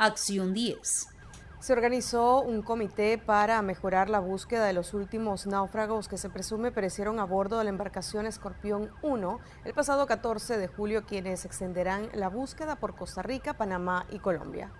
Acción 10. Se organizó un comité para mejorar la búsqueda de los últimos náufragos que se presume perecieron a bordo de la embarcación Escorpión 1 el pasado 14 de julio, quienes extenderán la búsqueda por Costa Rica, Panamá y Colombia.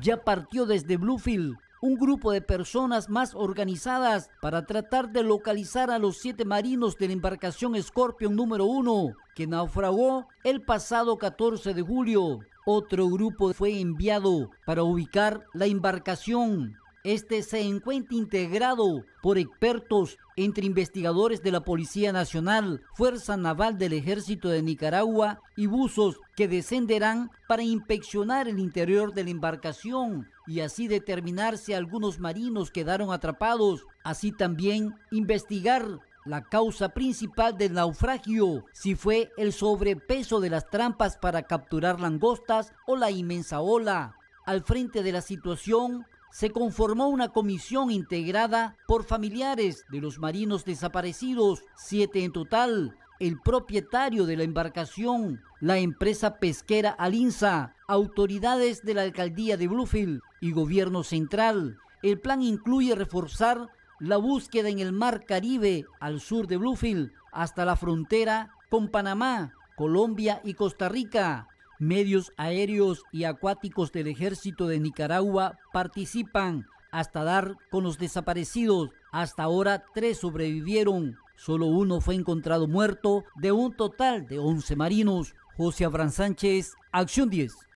Ya partió desde Bluefield un grupo de personas más organizadas para tratar de localizar a los siete marinos de la embarcación Escorpión número 1, que naufragó el pasado 14 de julio. Otro grupo fue enviado para ubicar la embarcación. Este se encuentra integrado por expertos entre investigadores de la Policía Nacional, Fuerza Naval del Ejército de Nicaragua y buzos que descenderán para inspeccionar el interior de la embarcación y así determinar si algunos marinos quedaron atrapados, así también investigar la causa principal del naufragio, si fue el sobrepeso de las trampas para capturar langostas o la inmensa ola. Al frente de la situación, se conformó una comisión integrada por familiares de los marinos desaparecidos, siete en total, el propietario de la embarcación, la empresa pesquera Alinsa... autoridades de la alcaldía de Bluefield y gobierno central. El plan incluye reforzar la búsqueda en el Mar Caribe al sur de Bluefield hasta la frontera con Panamá, Colombia y Costa Rica. Medios aéreos y acuáticos del ejército de Nicaragua participan hasta dar con los desaparecidos. Hasta ahora tres sobrevivieron. Solo uno fue encontrado muerto de un total de 11 marinos. José Abraham Sánchez, Acción 10.